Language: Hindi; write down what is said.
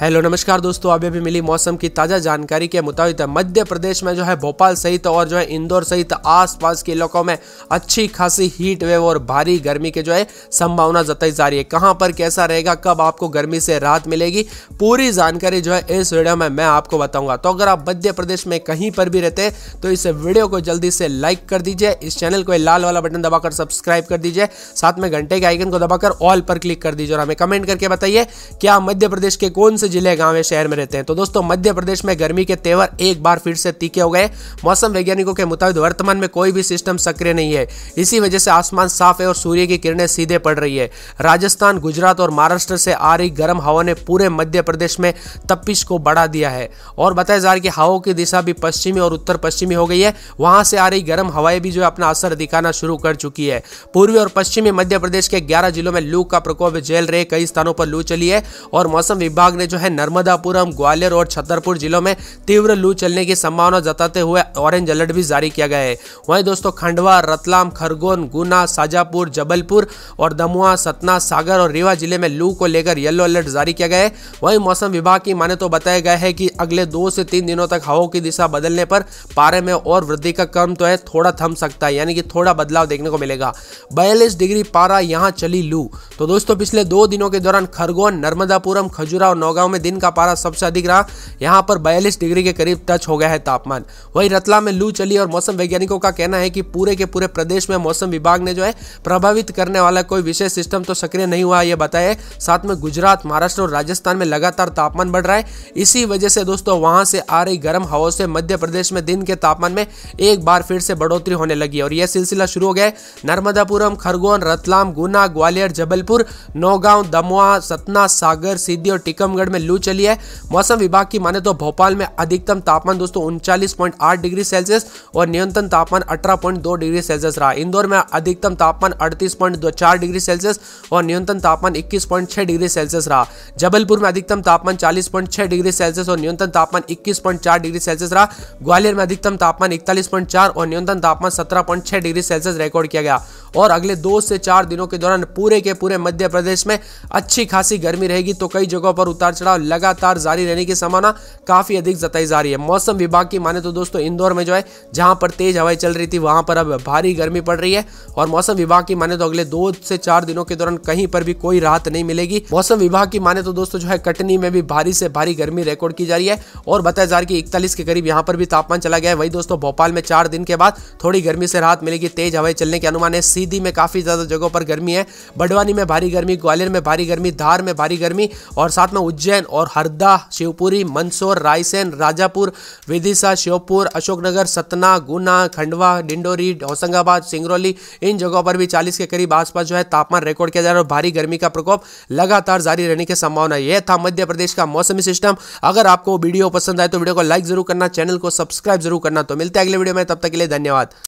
हेलो नमस्कार दोस्तों अभी अभी मिली मौसम की ताज़ा जानकारी के मुताबिक मध्य प्रदेश में जो है भोपाल सहित और जो है इंदौर सहित आसपास के इलाकों में अच्छी खासी हीट वेव और भारी गर्मी के जो है संभावना जताई जा रही है कहाँ पर कैसा रहेगा कब आपको गर्मी से राहत मिलेगी पूरी जानकारी जो है इस वीडियो में मैं आपको बताऊंगा तो अगर आप मध्य प्रदेश में कहीं पर भी रहते हैं तो इस वीडियो को जल्दी से लाइक कर दीजिए इस चैनल को लाल वाला बटन दबाकर सब्सक्राइब कर दीजिए साथ में घंटे के आइकन को दबाकर ऑल पर क्लिक कर दीजिए और हमें कमेंट करके बताइए क्या मध्य प्रदेश के कौन से जिले गांव या शहर में रहते हैं तो दोस्तों मध्य प्रदेश में गर्मी के तेवर एक बार फिर से तीखे हो गए मौसम वैज्ञानिकों के मुताबिक वर्तमान में कोई भी सिस्टम सक्रिय नहीं है इसी वजह से आसमान साफ है और सूर्य की किरणें सीधे पड़ रही है राजस्थान गुजरात और महाराष्ट्र से आ रही गर्म हवा ने पूरे मध्य प्रदेश में तपिश को बढ़ा दिया है और बताया जा रहा है कि हवाओं की दिशा भी पश्चिमी और उत्तर पश्चिमी हो गई है वहां से आ रही गर्म हवाएं भी जो है अपना असर दिखाना शुरू कर चुकी है पूर्वी और पश्चिमी मध्य प्रदेश के ग्यारह जिलों में लू का प्रकोप झेल रहे कई स्थानों पर लू चली है और मौसम विभाग ने जो है नर्मदापुरम ग्वालियर और छतरपुर जिलों में तीव्र लू चलने की संभावना जताते हुए ऑरेंज अलर्ट भी जारी किया गया है वहीं दोस्तों खंडवा रतलाम खरगोन गुना साजापुर जबलपुर और दमुआ सतना सागर और रीवा जिले में लू को लेकर येलो अलर्ट जारी किया गया है वहीं मौसम विभाग की माने तो बताया गया है कि अगले दो से तीन दिनों तक हवाओं की दिशा बदलने पर पारे में और वृद्धि का क्रम तो है थोड़ा थम सकता है यानी कि थोड़ा बदलाव देखने को मिलेगा बयालीस डिग्री पारा यहाँ चली लू तो दोस्तों पिछले दो दिनों के दौरान खरगोन नर्मदापुरम खजुरा और नौगांव गांव में दिन का पारा सबसे अधिक रहा यहां पर बयालीस डिग्री के करीब टच हो गया है तापमान वहीं रतला में लू चली और मौसम वैज्ञानिकों का कहना है कि पूरे के पूरे प्रदेश में मौसम विभाग ने जो है प्रभावित करने वाला कोई विशेष सिस्टम तो सक्रिय नहीं हुआ यह बताया साथ में गुजरात महाराष्ट्र और राजस्थान में लगातार तापमान बढ़ रहा है इसी वजह से दोस्तों वहां से आ रही गर्म हवाओं से मध्य प्रदेश में दिन के तापमान में एक बार फिर से बढ़ोतरी होने लगी और यह सिलसिला शुरू हो गया नर्मदापुरम खरगोन रतलाम गुना ग्वालियर जबलपुर नौगांव दमुआ सतना सागर सीधी और टीकमगढ़ में लू चली है मौसम विभाग की माने तो भोपाल में अधिकतम तापमान दोस्तों उनचालीस डिग्री सेल्सियस और न्यूनतम तापमान अठारह डिग्री सेल्सियस रहा इंदौर में अधिकतम तापमान अड़तीस डिग्री सेल्सियस और न्यूनतम तापमान इक्कीस डिग्री सेल्सियस रहा जबलपुर में अधिकतम तापमान चालीस डिग्री सेल्सियस और न्यूनतम तापमान इक्कीस डिग्री सेल्सियस रहा ग्वालियर में अधिकतम तापमान इकतालीस और न्यूनतम तापमान सत्रह डिग्री सेल्सियस रिकॉर्ड किया गया और अगले दो से चार दिनों के दौरान पूरे के पूरे मध्य प्रदेश में अच्छी खासी गर्मी रहेगी तो कई जगहों पर उतार चढ़ाव लगातार जारी रहने की संभावना काफ़ी अधिक जताई जा रही है मौसम विभाग की माने तो दोस्तों इंदौर में जो है जहां पर तेज हवाएं चल रही थी वहां पर अब भारी गर्मी पड़ रही है और मौसम विभाग की माने तो अगले दो से चार दिनों के दौरान कहीं पर भी कोई राहत नहीं मिलेगी मौसम विभाग की माने तो दोस्तों जो है कटनी में भी भारी से भारी गर्मी रिकॉर्ड की जा रही है और बताया जा रहा है कि इकतालीस के करीब यहाँ पर भी तापमान चला गया है वही दोस्तों भोपाल में चार दिन के बाद थोड़ी गर्मी से राहत मिलेगी तेज हवाएं चलने के अनुमान है सीधी में काफ़ी ज़्यादा जगहों पर गर्मी है बड़वानी में भारी गर्मी ग्वालियर में भारी गर्मी धार में भारी गर्मी और साथ में उज्जैन और हरदा शिवपुरी मंदसौर रायसेन राजापुर विदिशा श्योपुर अशोकनगर सतना गुना खंडवा डिंडोरी होशंगाबाद सिंगरौली इन जगहों पर भी चालीस के करीब आसपास जो है तापमान रिकॉर्ड किया जा रहा है और भारी गर्मी का प्रकोप लगातार जारी रहने की संभावना यह था मध्य प्रदेश का मौसमी सिस्टम अगर आपको वीडियो पसंद आए तो वीडियो को लाइक जरूर करना चैनल को सब्सक्राइब जरूर करना तो मिलते हैं अगले वीडियो में तब तक के लिए धन्यवाद